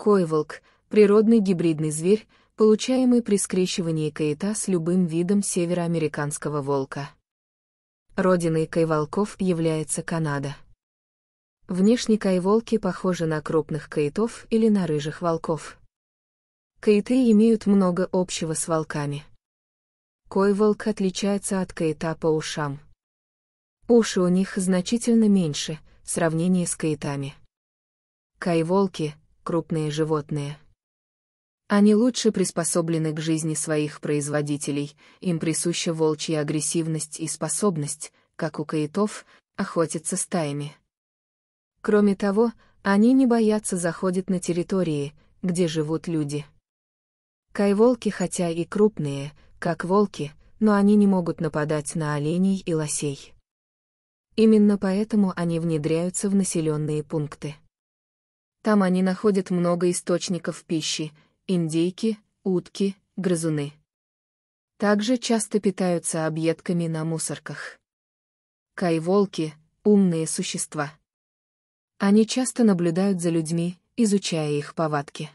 Койволк — природный гибридный зверь, получаемый при скрещивании каита с любым видом североамериканского волка. Родиной кайволков является Канада. Внешне кайволки похожи на крупных каитов или на рыжих волков. Каиты имеют много общего с волками. Койволк отличается от каита по ушам. Уши у них значительно меньше, в сравнении с каитами. Кайволки крупные животные. Они лучше приспособлены к жизни своих производителей, им присуща волчья агрессивность и способность, как у каитов, охотиться стаями. Кроме того, они не боятся заходят на территории, где живут люди. Кайволки хотя и крупные, как волки, но они не могут нападать на оленей и лосей. Именно поэтому они внедряются в населенные пункты. Там они находят много источников пищи, индейки, утки, грызуны. Также часто питаются объедками на мусорках. Кайволки — умные существа. Они часто наблюдают за людьми, изучая их повадки.